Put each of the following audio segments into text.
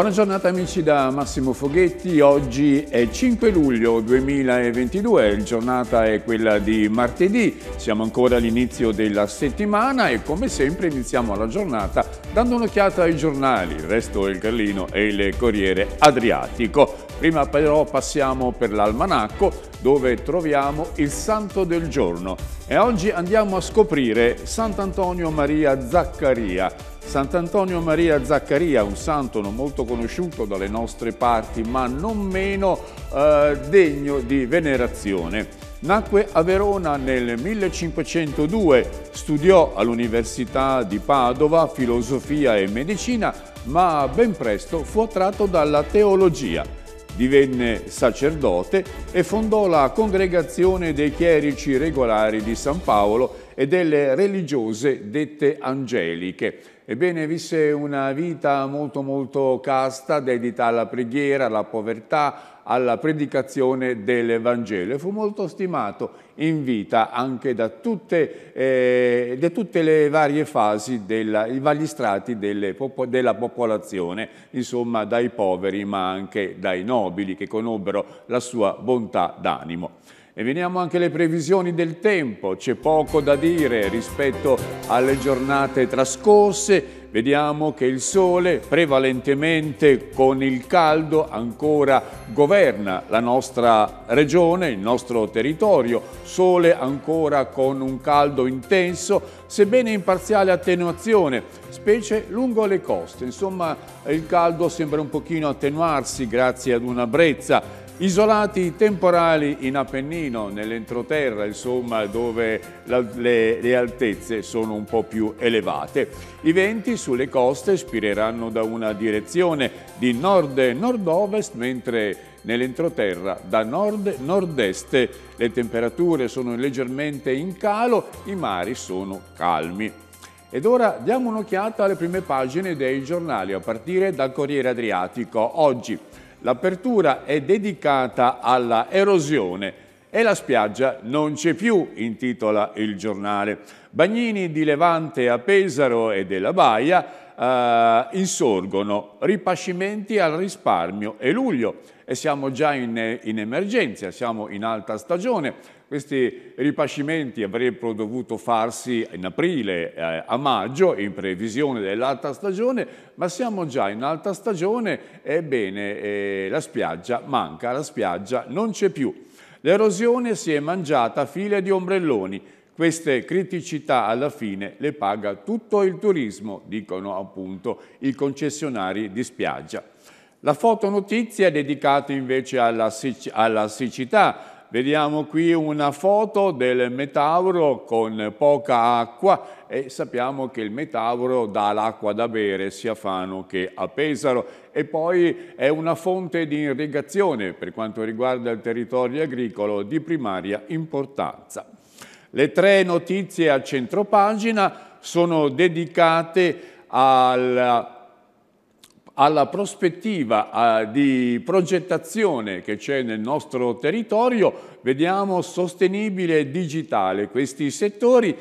Buona giornata amici da Massimo Foghetti, oggi è 5 luglio 2022, la giornata è quella di martedì, siamo ancora all'inizio della settimana e come sempre iniziamo la giornata dando un'occhiata ai giornali, il resto è il Carlino e il Corriere Adriatico. Prima però passiamo per l'Almanacco dove troviamo il Santo del Giorno e oggi andiamo a scoprire Sant'Antonio Maria Zaccaria, Sant'Antonio Maria Zaccaria, un santo non molto conosciuto dalle nostre parti, ma non meno eh, degno di venerazione. Nacque a Verona nel 1502, studiò all'Università di Padova filosofia e medicina, ma ben presto fu attratto dalla teologia. Divenne sacerdote e fondò la Congregazione dei Chierici Regolari di San Paolo e delle religiose dette angeliche, Ebbene, visse una vita molto molto casta, dedita alla preghiera, alla povertà, alla predicazione dell'Evangelo. Fu molto stimato in vita anche da tutte, eh, da tutte le varie fasi, della, i vari strati delle, della popolazione, insomma dai poveri ma anche dai nobili che conobbero la sua bontà d'animo. E veniamo anche alle previsioni del tempo, c'è poco da dire rispetto alle giornate trascorse, vediamo che il sole prevalentemente con il caldo ancora governa la nostra regione, il nostro territorio, sole ancora con un caldo intenso, sebbene in parziale attenuazione, specie lungo le coste, insomma il caldo sembra un pochino attenuarsi grazie ad una brezza, Isolati temporali in Appennino, nell'entroterra, insomma, dove la, le, le altezze sono un po' più elevate. I venti sulle coste spireranno da una direzione di nord-nord-ovest, mentre nell'entroterra da nord-nord-est. Le temperature sono leggermente in calo, i mari sono calmi. Ed ora diamo un'occhiata alle prime pagine dei giornali, a partire dal Corriere Adriatico. Oggi L'apertura è dedicata alla erosione e la spiaggia non c'è più, intitola il giornale. Bagnini di Levante a Pesaro e della Baia eh, insorgono ripascimenti al risparmio. e luglio e siamo già in, in emergenza, siamo in alta stagione. Questi ripascimenti avrebbero dovuto farsi in aprile, eh, a maggio, in previsione dell'alta stagione, ma siamo già in alta stagione, ebbene eh, la spiaggia manca, la spiaggia non c'è più. L'erosione si è mangiata a file di ombrelloni, queste criticità alla fine le paga tutto il turismo, dicono appunto i concessionari di spiaggia. La fotonotizia è dedicata invece alla, sic alla siccità, Vediamo qui una foto del Metauro con poca acqua e sappiamo che il Metauro dà l'acqua da bere sia a Fano che a Pesaro e poi è una fonte di irrigazione per quanto riguarda il territorio agricolo di primaria importanza. Le tre notizie a centropagina sono dedicate al alla prospettiva di progettazione che c'è nel nostro territorio, vediamo sostenibile e digitale questi settori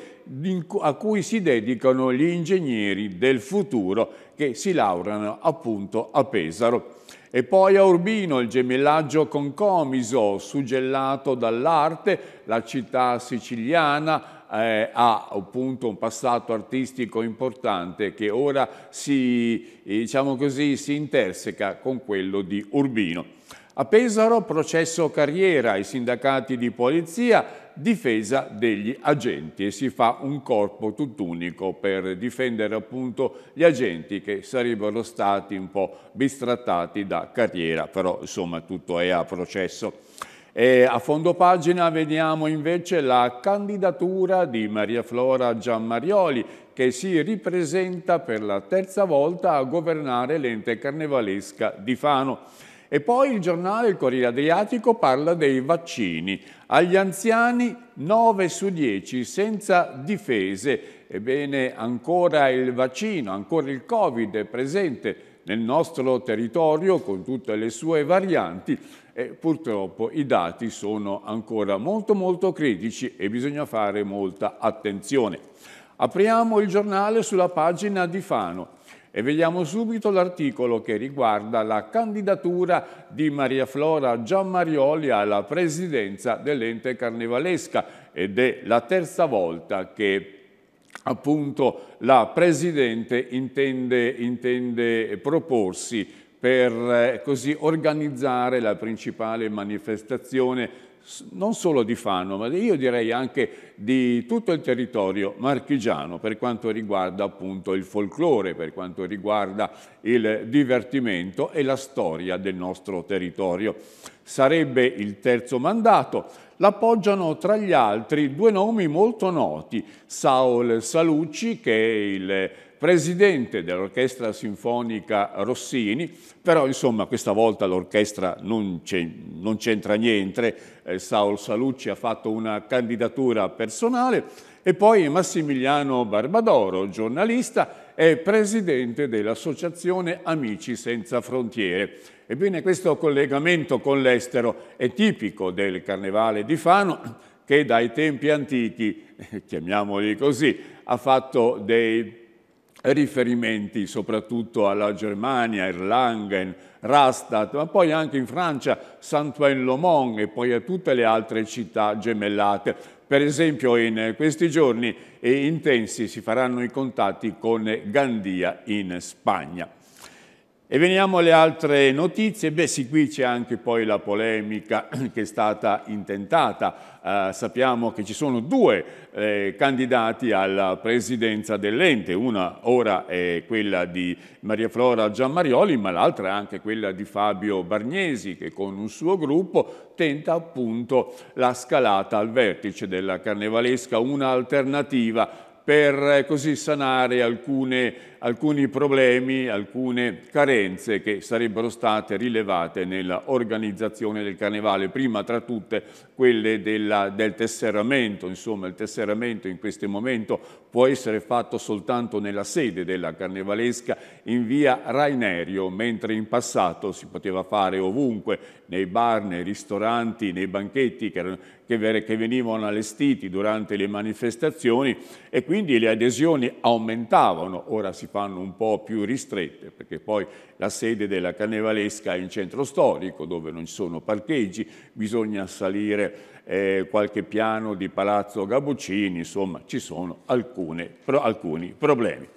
a cui si dedicano gli ingegneri del futuro che si laureano appunto a Pesaro. E poi a Urbino il gemellaggio con Comiso, suggellato dall'arte, la città siciliana, eh, ha appunto un passato artistico importante che ora si, eh, diciamo così, si interseca con quello di Urbino. A Pesaro processo carriera ai sindacati di polizia, difesa degli agenti e si fa un corpo tutt'unico per difendere appunto gli agenti che sarebbero stati un po' bistrattati da carriera, però insomma tutto è a processo. E a fondo pagina vediamo invece la candidatura di Maria Flora Giammarioli che si ripresenta per la terza volta a governare l'ente carnevalesca di Fano. E poi il giornale Il Corriere Adriatico parla dei vaccini. Agli anziani 9 su 10 senza difese. Ebbene, ancora il vaccino, ancora il Covid è presente nel nostro territorio con tutte le sue varianti e purtroppo i dati sono ancora molto molto critici e bisogna fare molta attenzione. Apriamo il giornale sulla pagina di Fano e vediamo subito l'articolo che riguarda la candidatura di Maria Flora Giammarioli alla presidenza dell'ente carnevalesca ed è la terza volta che appunto la Presidente intende, intende proporsi per eh, così organizzare la principale manifestazione non solo di Fano, ma io direi anche di tutto il territorio marchigiano per quanto riguarda appunto il folklore, per quanto riguarda il divertimento e la storia del nostro territorio. Sarebbe il terzo mandato, l'appoggiano tra gli altri due nomi molto noti, Saul Salucci che è il presidente dell'Orchestra Sinfonica Rossini, però insomma questa volta l'orchestra non, c'entra niente, eh, Saul Salucci ha fatto una candidatura personale e poi Massimiliano Barbadoro, giornalista, è presidente dell'associazione Amici Senza Frontiere. Ebbene, questo collegamento con l'estero è tipico del Carnevale di Fano, che dai tempi antichi, chiamiamoli così, ha fatto dei riferimenti soprattutto alla Germania, Erlangen, Rastatt, ma poi anche in Francia, Saint-Ouen-le-Mont e poi a tutte le altre città gemellate. Per esempio in questi giorni eh, intensi si faranno i contatti con Gandia in Spagna. E veniamo alle altre notizie, beh sì qui c'è anche poi la polemica che è stata intentata, eh, sappiamo che ci sono due eh, candidati alla presidenza dell'ente, una ora è quella di Maria Flora Giammarioli ma l'altra è anche quella di Fabio Bargnesi che con un suo gruppo tenta appunto la scalata al vertice della carnevalesca, un'alternativa per eh, così sanare alcune alcuni problemi, alcune carenze che sarebbero state rilevate nell'organizzazione del carnevale, prima tra tutte quelle della, del tesseramento, insomma il tesseramento in questo momento può essere fatto soltanto nella sede della carnevalesca in via Rainerio, mentre in passato si poteva fare ovunque, nei bar, nei ristoranti, nei banchetti che, erano, che, che venivano allestiti durante le manifestazioni e quindi le adesioni aumentavano, ora si fanno un po' più ristrette, perché poi la sede della Carnevalesca è in centro storico, dove non ci sono parcheggi, bisogna salire eh, qualche piano di Palazzo Gabuccini, insomma ci sono alcune, pro, alcuni problemi.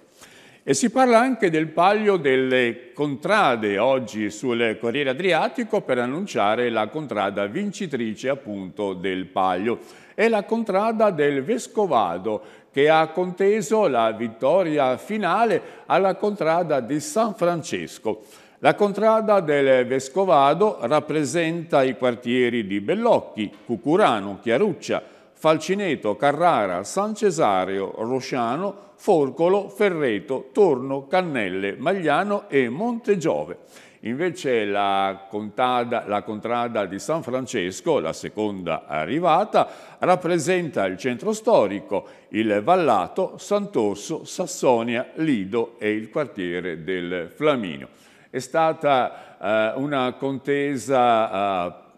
E si parla anche del palio delle contrade oggi sul Corriere Adriatico per annunciare la contrada vincitrice appunto del palio. È la contrada del Vescovado che ha conteso la vittoria finale alla contrada di San Francesco. La contrada del Vescovado rappresenta i quartieri di Bellocchi, Cucurano, Chiaruccia, Falcineto, Carrara, San Cesario, Rosciano, Forcolo, Ferreto, Torno, Cannelle, Magliano e Montegiove. Invece la contrada, la contrada di San Francesco, la seconda arrivata, rappresenta il centro storico, il Vallato, Sant'Orso, Sassonia, Lido e il quartiere del Flaminio. È stata eh, una contesa eh,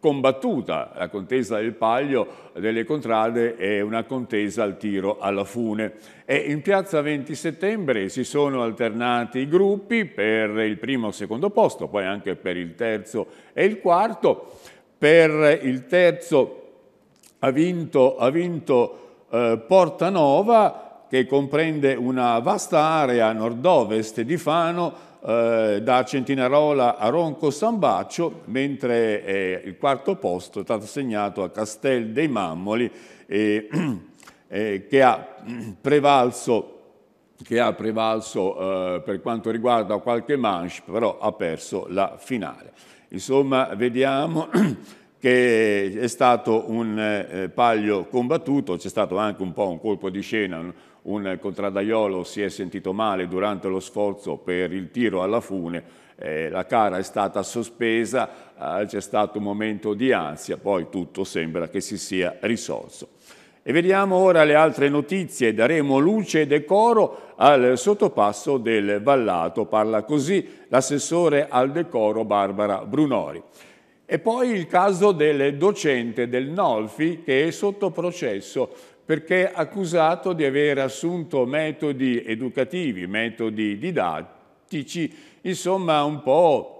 combattuta, la contesa del Paglio delle Contrade è una contesa al tiro alla fune. E in piazza 20 settembre si sono alternati i gruppi per il primo e il secondo posto, poi anche per il terzo e il quarto. Per il terzo ha vinto, ha vinto eh, Portanova, che comprende una vasta area nord-ovest di Fano, eh, da Centinarola a Ronco Sambaccio, mentre eh, il quarto posto è stato assegnato a Castel dei Mammoli, eh, che ha prevalso che ha prevalso eh, per quanto riguarda qualche manche, però ha perso la finale. Insomma, vediamo che è stato un eh, eh, paglio combattuto, c'è stato anche un po' un colpo di scena, un contradaiolo si è sentito male durante lo sforzo per il tiro alla fune, eh, la cara è stata sospesa, eh, c'è stato un momento di ansia, poi tutto sembra che si sia risolto. E vediamo ora le altre notizie, daremo luce e decoro al sottopasso del Vallato, parla così l'assessore al decoro Barbara Brunori. E poi il caso del docente del Nolfi che è sotto processo perché accusato di aver assunto metodi educativi, metodi didattici, insomma un po'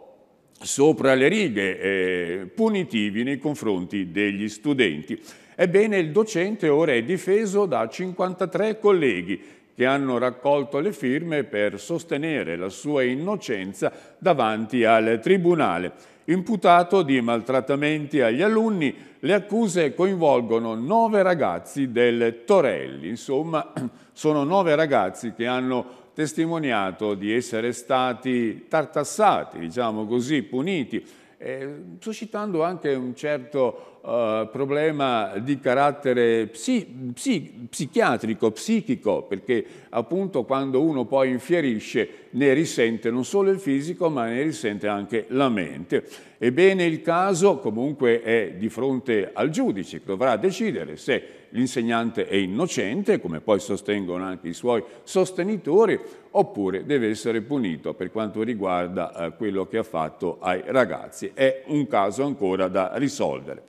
sopra le righe, eh, punitivi nei confronti degli studenti. Ebbene, il docente ora è difeso da 53 colleghi che hanno raccolto le firme per sostenere la sua innocenza davanti al Tribunale, imputato di maltrattamenti agli alunni, le accuse coinvolgono nove ragazzi del Torelli, insomma sono nove ragazzi che hanno testimoniato di essere stati tartassati, diciamo così, puniti, eh, suscitando anche un certo eh, problema di carattere psi, psi, psichiatrico, psichico, perché appunto quando uno poi infierisce ne risente non solo il fisico ma ne risente anche la mente. Ebbene il caso comunque è di fronte al giudice che dovrà decidere se l'insegnante è innocente, come poi sostengono anche i suoi sostenitori, oppure deve essere punito per quanto riguarda eh, quello che ha fatto ai ragazzi. È un caso ancora da risolvere.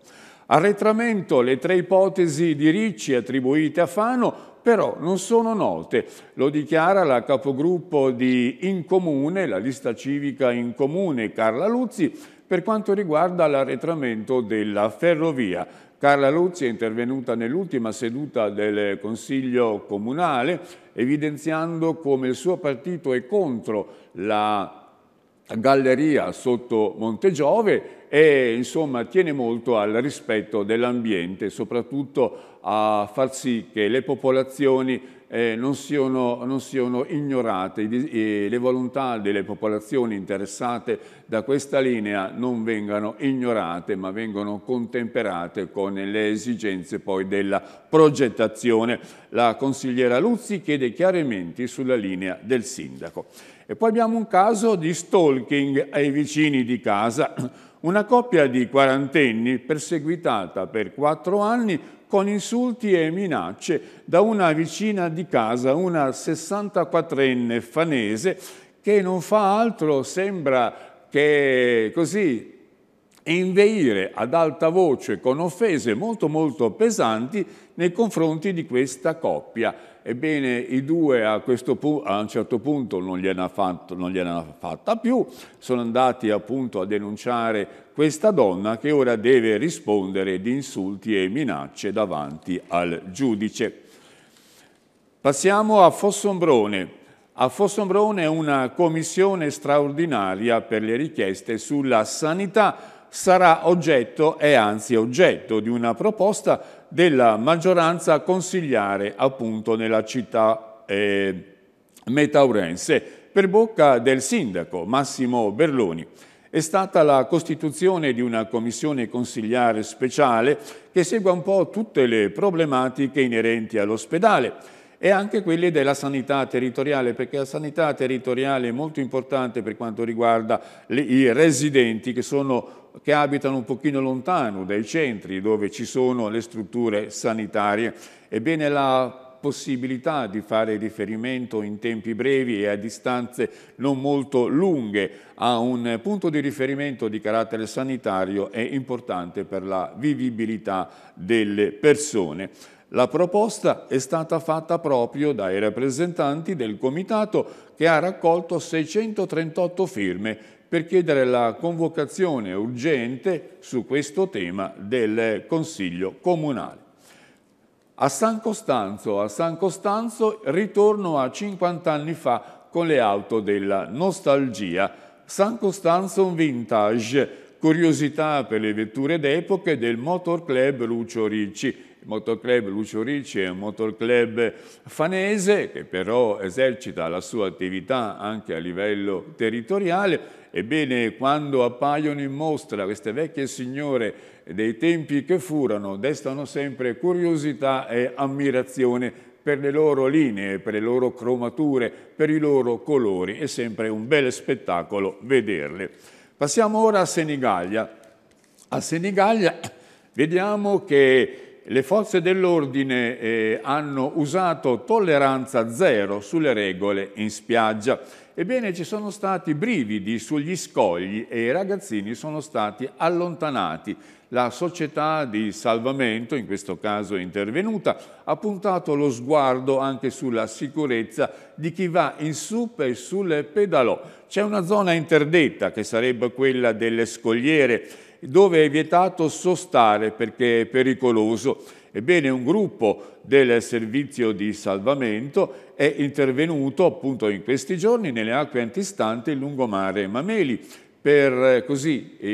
Arretramento le tre ipotesi di Ricci attribuite a Fano però non sono note. Lo dichiara la capogruppo di Incomune, la lista civica Incomune, Carla Luzzi, per quanto riguarda l'arretramento della ferrovia. Carla Luzzi è intervenuta nell'ultima seduta del Consiglio Comunale evidenziando come il suo partito è contro la galleria sotto Monte Giove e insomma tiene molto al rispetto dell'ambiente, soprattutto a far sì che le popolazioni eh, non, siano, non, siano, ignorate, eh, le volontà delle popolazioni interessate da questa linea non vengano ignorate ma vengono contemperate con le esigenze poi della progettazione. La consigliera Luzzi chiede chiarimenti sulla linea del sindaco. E poi abbiamo un caso di stalking ai vicini di casa, una coppia di quarantenni perseguitata per quattro anni con insulti e minacce da una vicina di casa, una 64enne fanese, che non fa altro, sembra che così e inveire ad alta voce con offese molto molto pesanti nei confronti di questa coppia. Ebbene, i due a, punto, a un certo punto non gliene hanno fatta più, sono andati appunto a denunciare questa donna che ora deve rispondere di insulti e minacce davanti al giudice. Passiamo a Fossombrone. A Fossombrone una commissione straordinaria per le richieste sulla sanità sarà oggetto, e anzi oggetto, di una proposta della maggioranza consigliare appunto nella città eh, metaurense per bocca del sindaco Massimo Berloni. È stata la costituzione di una commissione consigliare speciale che segua un po' tutte le problematiche inerenti all'ospedale e anche quelli della sanità territoriale, perché la sanità territoriale è molto importante per quanto riguarda le, i residenti che, sono, che, abitano un pochino lontano dai centri dove ci sono le strutture sanitarie. Ebbene, la possibilità di fare riferimento in tempi brevi e a distanze non molto lunghe a un punto di riferimento di carattere sanitario è importante per la vivibilità delle persone. La proposta è stata fatta proprio dai rappresentanti del comitato che ha raccolto 638 firme per chiedere la convocazione urgente su questo tema del Consiglio Comunale. A San Costanzo, a San Costanzo ritorno a 50 anni fa con le auto della nostalgia. San Costanzo Vintage, curiosità per le vetture d'epoca del Motor Club Lucio Ricci motoclub Lucio Ricci è un motoclub fanese che però esercita la sua attività anche a livello territoriale. Ebbene, quando appaiono in mostra queste vecchie signore dei tempi che furono, destano sempre curiosità e ammirazione per le loro linee, per le loro cromature, per i loro colori. È sempre un bel spettacolo vederle. Passiamo ora a Senigallia. A Senigallia vediamo che le forze dell'ordine eh, hanno usato tolleranza zero sulle regole in spiaggia. Ebbene, ci sono stati brividi sugli scogli e i ragazzini sono stati allontanati. La società di salvamento, in questo caso intervenuta, ha puntato lo sguardo anche sulla sicurezza di chi va in su e sul pedalò. C'è una zona interdetta che sarebbe quella delle scogliere dove è vietato sostare perché è pericoloso. Ebbene, un gruppo del servizio di salvamento è intervenuto appunto in questi giorni nelle acque antistanti il lungomare Mameli per eh, così eh,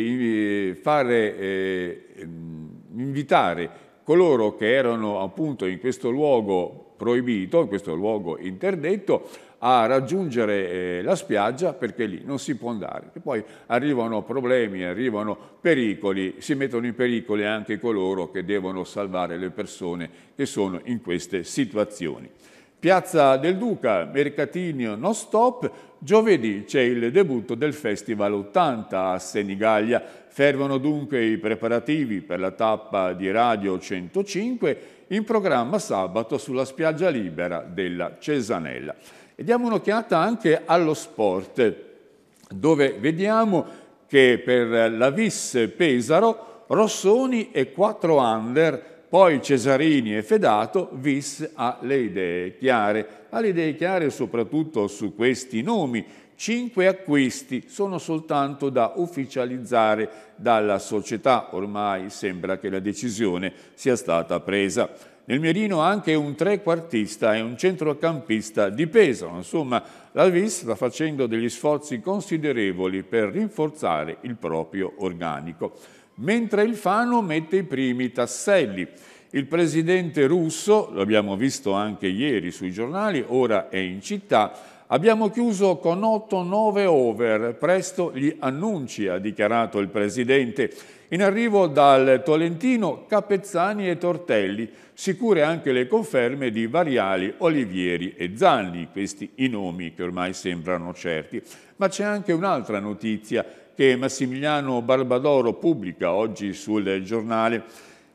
eh, fare, eh, mm, invitare coloro che erano appunto in questo luogo proibito, in questo luogo interdetto, a raggiungere eh, la spiaggia perché lì non si può andare. E poi arrivano problemi, arrivano pericoli, si mettono in pericolo anche coloro che devono salvare le persone che sono in queste situazioni. Piazza del Duca, mercatini non stop, giovedì c'è il debutto del Festival 80 a Senigallia. Fervono dunque i preparativi per la tappa di Radio 105 in programma sabato sulla spiaggia libera della Cesanella. E diamo un'occhiata anche allo sport, dove vediamo che per la Viss Pesaro Rossoni e 4 under poi Cesarini e Fedato, Viss ha le idee chiare. Ha le idee chiare soprattutto su questi nomi. Cinque acquisti sono soltanto da ufficializzare dalla società, ormai sembra che la decisione sia stata presa. Nel mirino anche un trequartista e un centrocampista di peso. Insomma, l'Alvis sta facendo degli sforzi considerevoli per rinforzare il proprio organico. Mentre il Fano mette i primi tasselli. Il presidente russo, lo abbiamo visto anche ieri sui giornali, ora è in città, Abbiamo chiuso con 8-9 over, presto gli annunci, ha dichiarato il Presidente. In arrivo dal Tolentino, Capezzani e Tortelli, sicure anche le conferme di Variali, Olivieri e Zanni, questi i nomi che ormai sembrano certi. Ma c'è anche un'altra notizia che Massimiliano Barbadoro pubblica oggi sul giornale.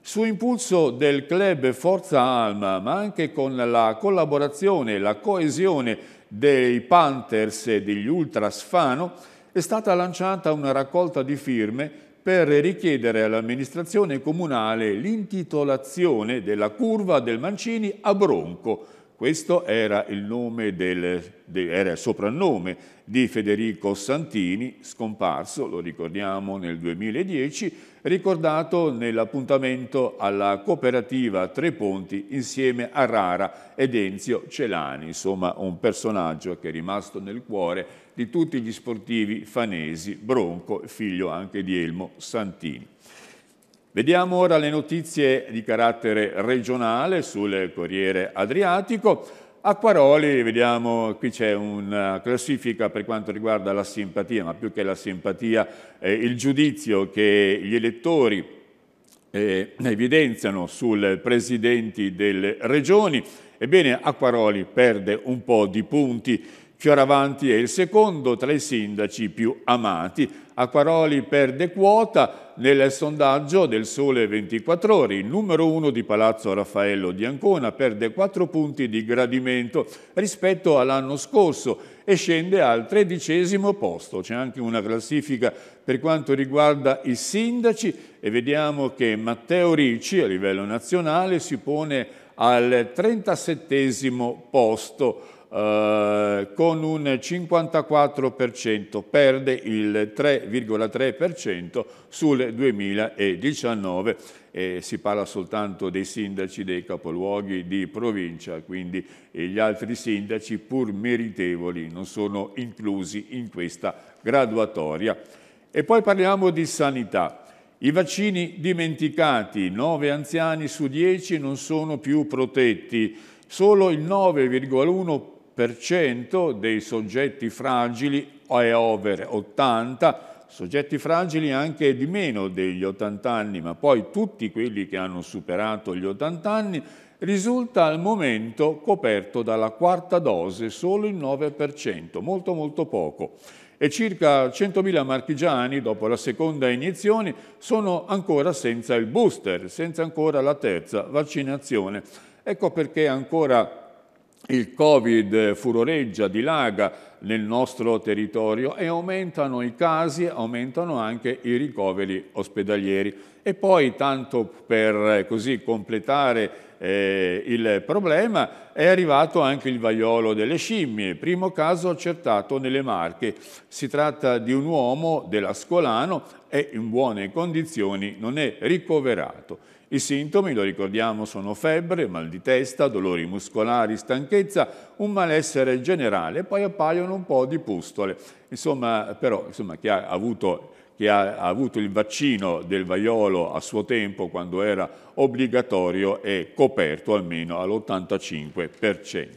Su impulso del club Forza Alma, ma anche con la collaborazione e la coesione dei Panthers e degli Ultras Fano, è stata lanciata una raccolta di firme per richiedere all'amministrazione comunale l'intitolazione della curva del Mancini a Bronco, questo era il, del, de, era il, soprannome di Federico Santini, scomparso, lo ricordiamo, nel 2010, ricordato nell'appuntamento alla cooperativa Tre Ponti insieme a Rara ed Enzio Celani, insomma un personaggio che è rimasto nel cuore di tutti gli sportivi fanesi, Bronco, figlio anche di Elmo Santini. Vediamo ora le notizie di carattere regionale sul Corriere Adriatico. Acquaroli, vediamo, qui c'è una classifica per quanto riguarda la simpatia, ma più che la simpatia, eh, il giudizio che gli elettori eh, evidenziano sul Presidente delle regioni. Ebbene, Acquaroli perde un po' di punti. Fioravanti è il secondo tra i sindaci più amati. Acquaroli perde quota, nel sondaggio del Sole 24 Ore, il numero uno di Palazzo Raffaello di Ancona perde 4 punti di gradimento rispetto all'anno scorso e scende al tredicesimo posto. C'è anche una classifica per quanto riguarda i sindaci e vediamo che Matteo Ricci a livello nazionale si pone al 37 posto. Eh, con un 54%, perde il 3,3% sul 2019. e si parla soltanto dei sindaci dei capoluoghi di provincia, quindi gli altri sindaci pur meritevoli non sono inclusi in questa graduatoria. E poi parliamo di sanità. I vaccini dimenticati, 9 anziani su 10 non sono più protetti, solo il 9,1% dei soggetti fragili è over 80, soggetti fragili anche di meno degli 80 anni, ma poi tutti quelli che hanno superato gli 80 anni, risulta al momento coperto dalla quarta dose solo il 9%, molto molto poco. E circa 100.000 marchigiani, dopo la seconda iniezione, sono ancora senza il booster, senza ancora la terza vaccinazione. Ecco perché ancora il Covid furoreggia, dilaga nel nostro territorio e aumentano i casi, aumentano anche i ricoveri ospedalieri. E poi, tanto per eh, così completare eh, il problema, è arrivato anche il vaiolo delle scimmie, primo caso accertato nelle Marche. Si tratta di un uomo della Scolano, è in buone condizioni, non è ricoverato. I sintomi, lo ricordiamo, sono febbre, mal di testa, dolori muscolari, stanchezza, un malessere generale, poi appaiono un po' di pustole. Insomma, però, insomma, chi ha avuto che ha avuto il vaccino del vaiolo a suo tempo quando era obbligatorio è coperto almeno all'85%.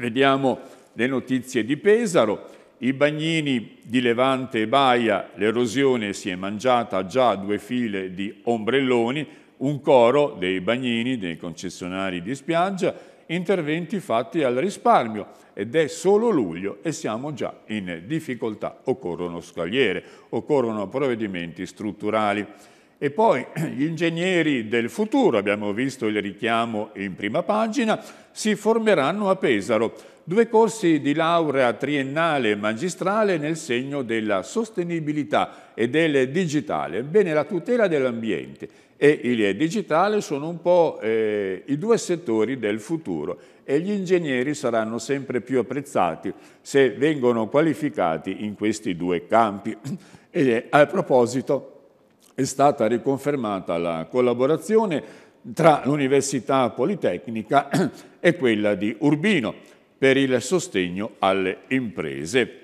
Vediamo le notizie di Pesaro. I bagnini di Levante e Baia, l'erosione si è mangiata già due file di ombrelloni, un coro dei bagnini, dei concessionari di spiaggia, interventi fatti al risparmio ed è solo luglio e siamo già in difficoltà. Occorrono scogliere, occorrono provvedimenti strutturali. E poi gli ingegneri del futuro, abbiamo visto il richiamo in prima pagina, si formeranno a Pesaro, due corsi di laurea triennale e magistrale nel segno della sostenibilità e del digitale, bene la tutela dell'ambiente e il digitale sono un po' eh, i due settori del futuro e gli ingegneri saranno sempre più apprezzati se vengono qualificati in questi due campi. E a proposito, è stata riconfermata la collaborazione tra l'Università Politecnica e quella di Urbino per il sostegno alle imprese.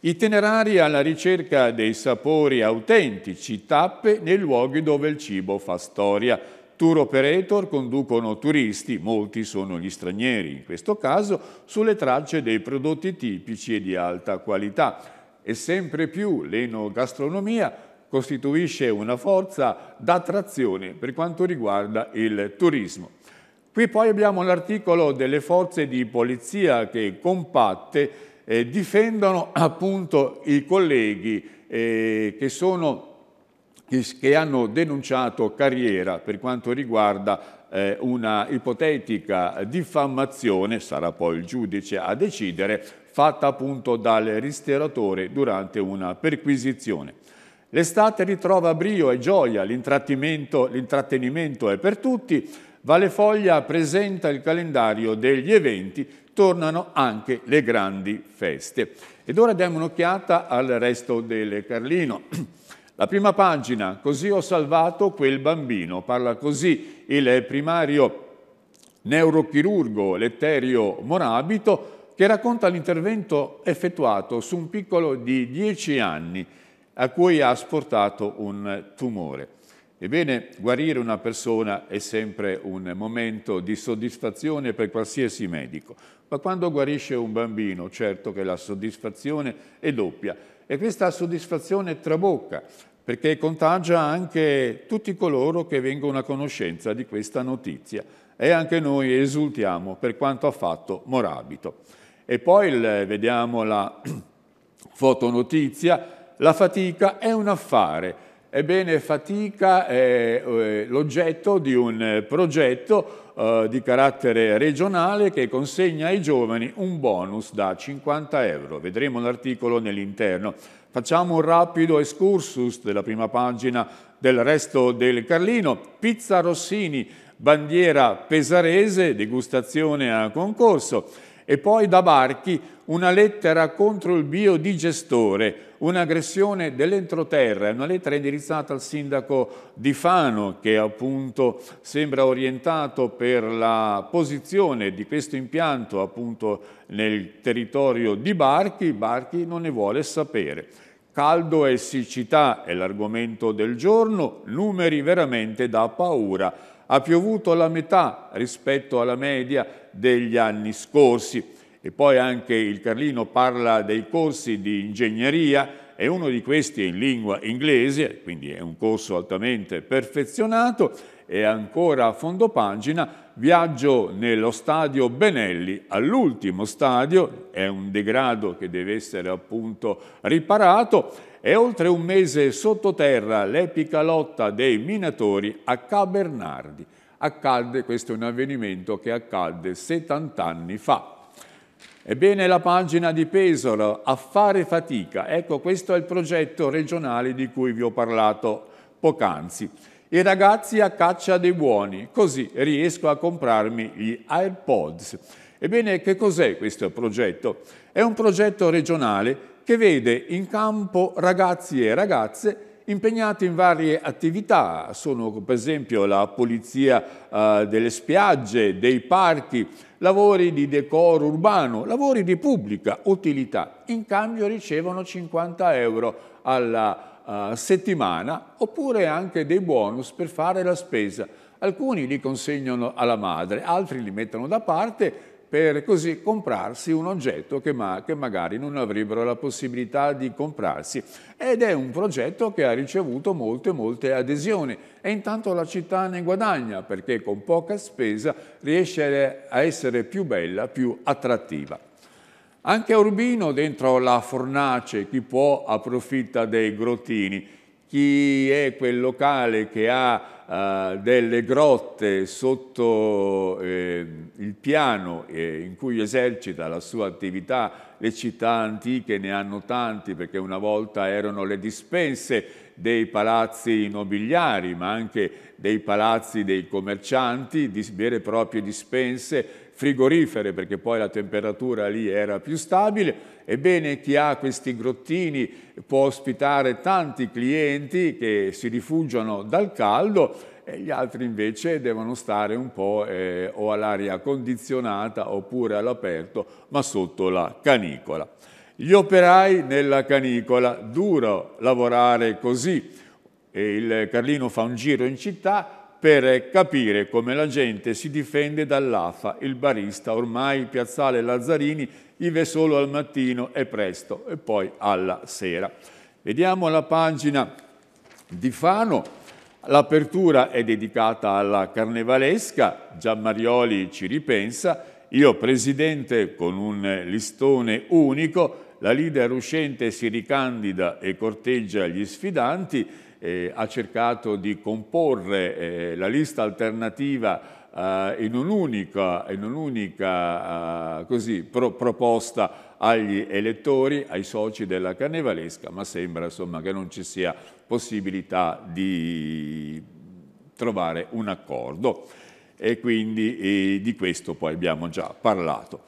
Itinerari alla ricerca dei sapori autentici, tappe nei luoghi dove il cibo fa storia. Tour operator conducono turisti, molti sono gli stranieri in questo caso, sulle tracce dei prodotti tipici e di alta qualità. E sempre più l'enogastronomia costituisce una forza d'attrazione per quanto riguarda il turismo. Qui poi abbiamo l'articolo delle forze di polizia che compatte eh, difendono appunto i colleghi eh, che sono che, hanno denunciato carriera per quanto riguarda eh, una ipotetica diffamazione, sarà poi il giudice a decidere, fatta appunto dal risteratore durante una perquisizione. L'estate ritrova brio e gioia, l'intrattenimento è per tutti, Valefoglia presenta il calendario degli eventi, tornano anche le grandi feste. Ed ora diamo un'occhiata al resto del Carlino. La prima pagina, così ho salvato quel bambino, parla così il primario neurochirurgo Letterio Morabito che racconta l'intervento effettuato su un piccolo di 10 anni a cui ha asportato un tumore. Ebbene, guarire una persona è sempre un momento di soddisfazione per qualsiasi medico, ma quando guarisce un bambino, certo che la soddisfazione è doppia e questa soddisfazione trabocca perché contagia anche tutti coloro che vengono a conoscenza di questa notizia e anche noi esultiamo per quanto ha fatto Morabito. E poi il, vediamo la fotonotizia la fatica è un affare. Ebbene, fatica è eh, l'oggetto di un progetto eh, di carattere regionale che consegna ai giovani un bonus da 50 euro. Vedremo l'articolo nell'interno. Facciamo un rapido excursus della prima pagina del resto del Carlino. Pizza Rossini, bandiera pesarese, degustazione a concorso. E poi da Barchi una lettera contro il biodigestore, un'aggressione dell'entroterra, una lettera indirizzata al sindaco di Fano che appunto sembra orientato per la posizione di questo impianto appunto nel territorio di Barchi, Barchi non ne vuole sapere. Caldo e siccità è l'argomento del giorno, numeri veramente da paura. Ha piovuto la metà rispetto alla media degli anni scorsi. E poi anche il Carlino parla dei corsi di ingegneria e uno di questi è in lingua inglese, quindi è un corso altamente perfezionato, e ancora a fondo pagina viaggio nello stadio Benelli, all'ultimo stadio, è un degrado che deve essere appunto riparato, e oltre un mese sottoterra l'epica lotta dei minatori a Cabernardi accadde, questo è un avvenimento che accadde 70 anni fa. Ebbene la pagina di Pesaro, a fare fatica, ecco questo è il progetto regionale di cui vi ho parlato poc'anzi. I ragazzi a caccia dei buoni, così riesco a comprarmi gli AirPods. Ebbene, che cos'è questo progetto? È un progetto regionale che vede in campo ragazzi e ragazze impegnati in varie attività, sono per esempio la pulizia eh, delle spiagge, dei parchi, lavori di decoro urbano, lavori di pubblica utilità. In cambio ricevono 50 euro alla eh, settimana oppure anche dei bonus per fare la spesa. Alcuni li consegnano alla madre, altri li mettono da parte per così comprarsi un oggetto che, ma che magari non avrebbero la possibilità di comprarsi. Ed è un progetto che ha ricevuto molte, molte adesioni e intanto la città ne guadagna perché con poca spesa riesce a essere più bella, più attrattiva. Anche a Urbino, dentro la fornace, chi può approfitta dei grottini. Chi è quel locale che ha eh, delle grotte sotto eh, il piano eh, in cui esercita la sua attività. Le città antiche ne hanno tanti perché una volta erano le dispense dei palazzi nobiliari, ma anche dei palazzi dei commercianti, di vere e proprie dispense frigorifere perché poi la temperatura lì era più stabile. Ebbene, chi ha questi grottini può ospitare tanti clienti che si rifugiano dal caldo e gli altri invece devono stare un po' eh, o all'aria condizionata oppure all'aperto, ma sotto la canicola. Gli operai nella canicola, duro lavorare così. E il Carlino fa un giro in città, per capire come la gente si difende dall'afa, il barista, ormai Piazzale Lazzarini vive solo al mattino e presto e poi alla sera. Vediamo la pagina di Fano, l'apertura è dedicata alla carnevalesca, Gian Marioli ci ripensa, io presidente con un listone unico, la leader uscente si ricandida e corteggia gli sfidanti, eh, ha cercato di comporre eh, la lista alternativa eh, in un'unica, in un'unica eh, così, pro, proposta agli elettori, ai soci della carnevalesca, ma sembra insomma, che non ci sia possibilità di trovare un accordo e quindi eh, di questo poi abbiamo già parlato.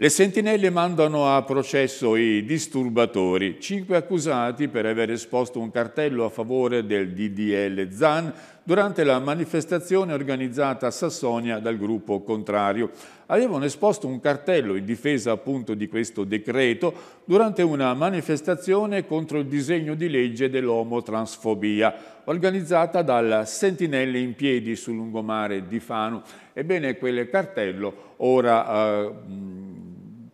Le sentinelle mandano a processo i disturbatori, cinque accusati per aver esposto un cartello a favore del DDL ZAN durante la manifestazione organizzata a Sassonia dal gruppo contrario. Avevano esposto un cartello in difesa appunto di questo decreto durante una manifestazione contro il disegno di legge dell'omotransfobia organizzata dalla Sentinelle in piedi sul lungomare di Fano. Ebbene, quel cartello ora... Eh,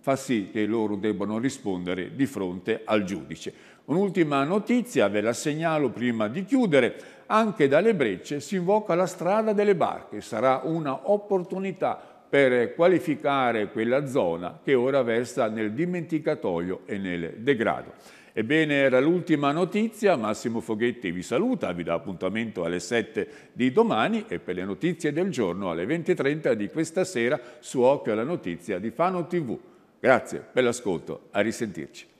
fa sì che loro debbano rispondere di fronte al giudice. Un'ultima notizia, ve la segnalo prima di chiudere, anche dalle brecce si invoca la strada delle barche, sarà un'opportunità per qualificare quella zona che ora versa nel dimenticatoio e nel degrado. Ebbene, era l'ultima notizia, Massimo Foghetti vi saluta, vi dà appuntamento alle 7 di domani e per le notizie del giorno alle 20.30 di questa sera su Occhio alla Notizia di Fano TV. Grazie, bell'ascolto, a risentirci.